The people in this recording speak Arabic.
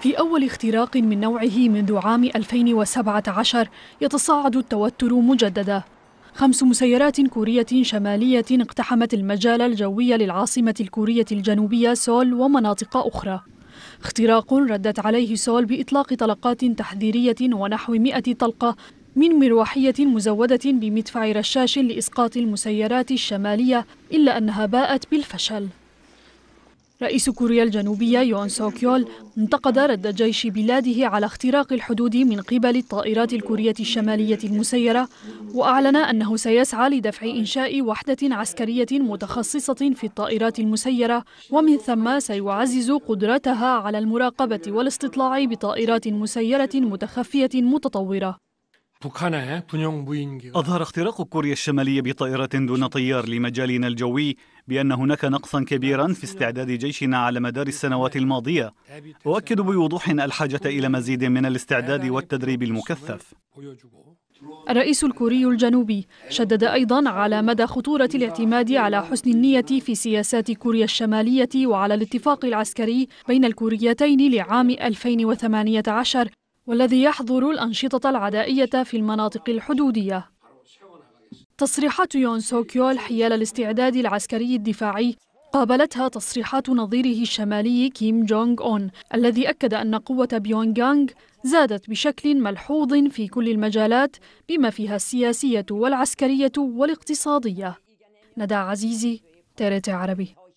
في أول اختراق من نوعه منذ عام 2017 يتصاعد التوتر مجددا خمس مسيرات كورية شمالية اقتحمت المجال الجوي للعاصمة الكورية الجنوبية سول ومناطق أخرى اختراق ردت عليه سول بإطلاق طلقات تحذيرية ونحو 100 طلقة من مروحية مزودة بمدفع رشاش لإسقاط المسيرات الشمالية إلا أنها باءت بالفشل رئيس كوريا الجنوبية يون سوكيول انتقد رد جيش بلاده على اختراق الحدود من قبل الطائرات الكورية الشمالية المسيرة وأعلن أنه سيسعى لدفع إنشاء وحدة عسكرية متخصصة في الطائرات المسيرة ومن ثم سيعزز قدرتها على المراقبة والاستطلاع بطائرات مسيرة متخفية متطورة أظهر اختراق كوريا الشمالية بطائرة دون طيار لمجالنا الجوي بأن هناك نقصا كبيرا في استعداد جيشنا على مدار السنوات الماضية أؤكد بوضوح الحاجة إلى مزيد من الاستعداد والتدريب المكثف الرئيس الكوري الجنوبي شدد أيضا على مدى خطورة الاعتماد على حسن النية في سياسات كوريا الشمالية وعلى الاتفاق العسكري بين الكوريتين لعام 2018 والذي يحظر الأنشطة العدائية في المناطق الحدودية تصريحات يون سوكيول حيال الاستعداد العسكري الدفاعي قابلتها تصريحات نظيره الشمالي كيم جونغ أون الذي أكد أن قوة بيونغانغ زادت بشكل ملحوظ في كل المجالات بما فيها السياسية والعسكرية والاقتصادية ندى عزيزي تيريتي عربي